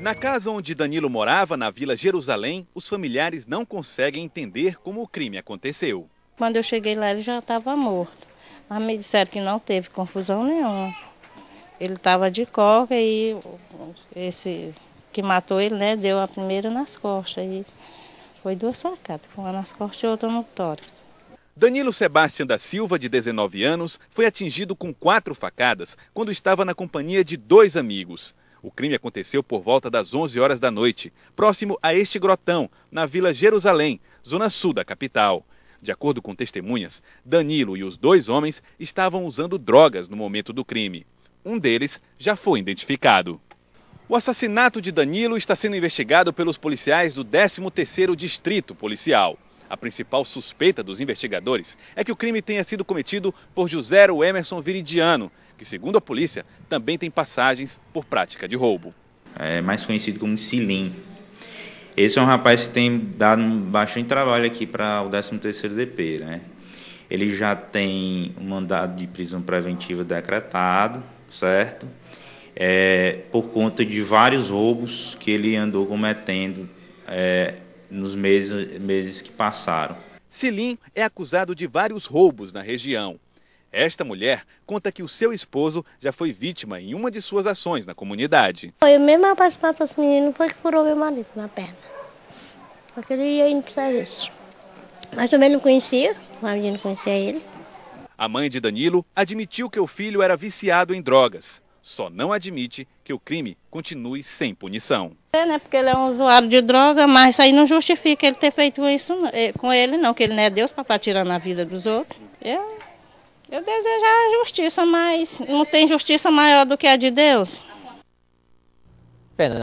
Na casa onde Danilo morava, na Vila Jerusalém, os familiares não conseguem entender como o crime aconteceu. Quando eu cheguei lá, ele já estava morto. Mas me disseram que não teve confusão nenhuma. Ele estava de coca e esse que matou ele, né, deu a primeira nas costas. E foi duas facadas, uma nas costas e outra no tórax. Danilo Sebastião da Silva, de 19 anos, foi atingido com quatro facadas quando estava na companhia de dois amigos. O crime aconteceu por volta das 11 horas da noite, próximo a este grotão, na Vila Jerusalém, zona sul da capital. De acordo com testemunhas, Danilo e os dois homens estavam usando drogas no momento do crime. Um deles já foi identificado. O assassinato de Danilo está sendo investigado pelos policiais do 13º Distrito Policial. A principal suspeita dos investigadores é que o crime tenha sido cometido por José Emerson Viridiano, que, segundo a polícia, também tem passagens por prática de roubo. É mais conhecido como Silim. Esse é um rapaz que tem dado bastante trabalho aqui para o 13º DP, né? Ele já tem um mandado de prisão preventiva decretado, certo? É, por conta de vários roubos que ele andou cometendo é, nos meses, meses que passaram. Silim é acusado de vários roubos na região. Esta mulher conta que o seu esposo já foi vítima em uma de suas ações na comunidade. Foi o mesmo rapaz que matou esse menino, foi que furou meu marido na perna. Porque ele ia indo para o Mas também não conhecia, o marido não conhecia ele. A mãe de Danilo admitiu que o filho era viciado em drogas. Só não admite que o crime continue sem punição. É, né? Porque ele é um usuário de droga, mas aí não justifica ele ter feito isso eh, com ele, não, que ele não é Deus para estar tá tirando a vida dos outros. É eu desejo a justiça, mas não tem justiça maior do que a de Deus. Pena.